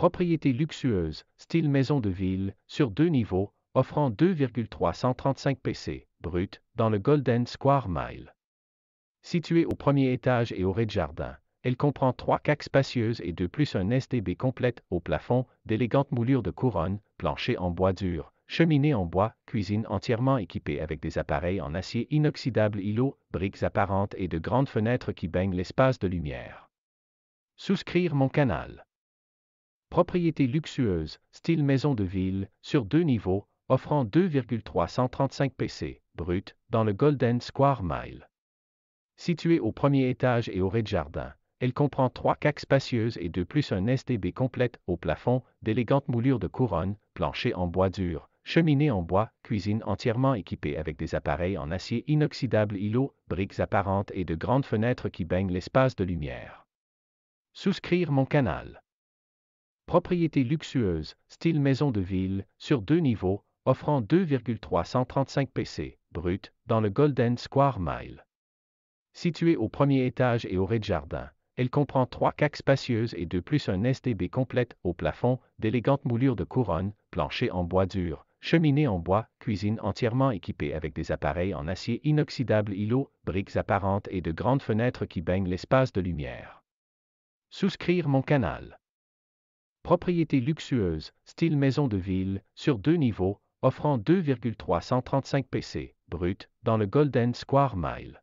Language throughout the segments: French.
propriété luxueuse, style maison de ville, sur deux niveaux, offrant 2,335 PC brut dans le Golden Square Mile. Située au premier étage et au rez-de-jardin, elle comprend trois caques spacieuses et de plus un STB complète au plafond, d'élégantes moulures de couronne, plancher en bois dur, cheminée en bois, cuisine entièrement équipée avec des appareils en acier inoxydable îlot, briques apparentes et de grandes fenêtres qui baignent l'espace de lumière. Souscrire mon canal propriété luxueuse, style maison de ville, sur deux niveaux, offrant 2,335 PC brut dans le Golden Square Mile. Située au premier étage et au rez-de-jardin, elle comprend trois caques spacieuses et de plus un SDB complète au plafond, d'élégantes moulures de couronne, plancher en bois dur, cheminée en bois, cuisine entièrement équipée avec des appareils en acier inoxydable îlot, briques apparentes et de grandes fenêtres qui baignent l'espace de lumière. Souscrire mon canal propriété luxueuse, style maison de ville, sur deux niveaux, offrant 2,335 PC brut dans le Golden Square Mile. Située au premier étage et au rez-de-jardin, elle comprend trois caques spacieuses et de plus un SDB complète au plafond, d'élégantes moulures de couronne, plancher en bois dur, cheminée en bois, cuisine entièrement équipée avec des appareils en acier inoxydable îlot, briques apparentes et de grandes fenêtres qui baignent l'espace de lumière. Souscrire mon canal propriété luxueuse, style maison de ville, sur deux niveaux, offrant 2,335 PC brut dans le Golden Square Mile.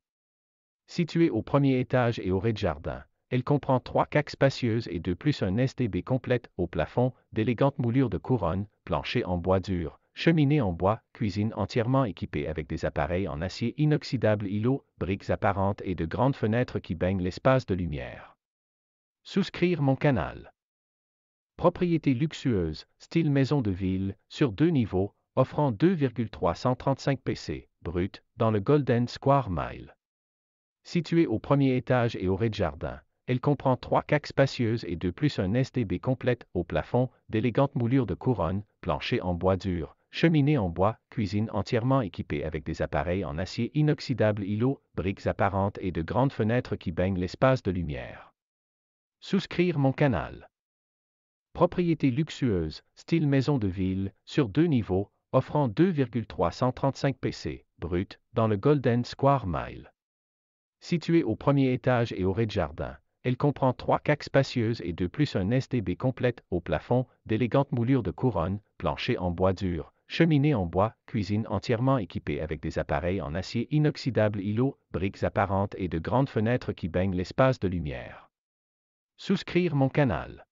Située au premier étage et au rez-de-jardin, elle comprend trois caques spacieuses et de plus un SDB complète au plafond, d'élégantes moulures de couronne, plancher en bois dur, cheminée en bois, cuisine entièrement équipée avec des appareils en acier inoxydable îlot, briques apparentes et de grandes fenêtres qui baignent l'espace de lumière. Souscrire mon canal propriété luxueuse, style maison de ville, sur deux niveaux, offrant 2,335 PC brut dans le Golden Square Mile. Située au premier étage et au rez-de-jardin, elle comprend trois caques spacieuses et de plus un SDB complète au plafond, d'élégantes moulures de couronne, plancher en bois dur, cheminée en bois, cuisine entièrement équipée avec des appareils en acier inoxydable îlot, briques apparentes et de grandes fenêtres qui baignent l'espace de lumière. Souscrire mon canal propriété luxueuse, style maison de ville, sur deux niveaux, offrant 2,335 PC brut dans le Golden Square Mile. Située au premier étage et au rez-de-jardin, elle comprend trois caques spacieuses et de plus un SDB complète au plafond, d'élégantes moulures de couronne, plancher en bois dur, cheminée en bois, cuisine entièrement équipée avec des appareils en acier inoxydable îlot, briques apparentes et de grandes fenêtres qui baignent l'espace de lumière. Souscrire mon canal.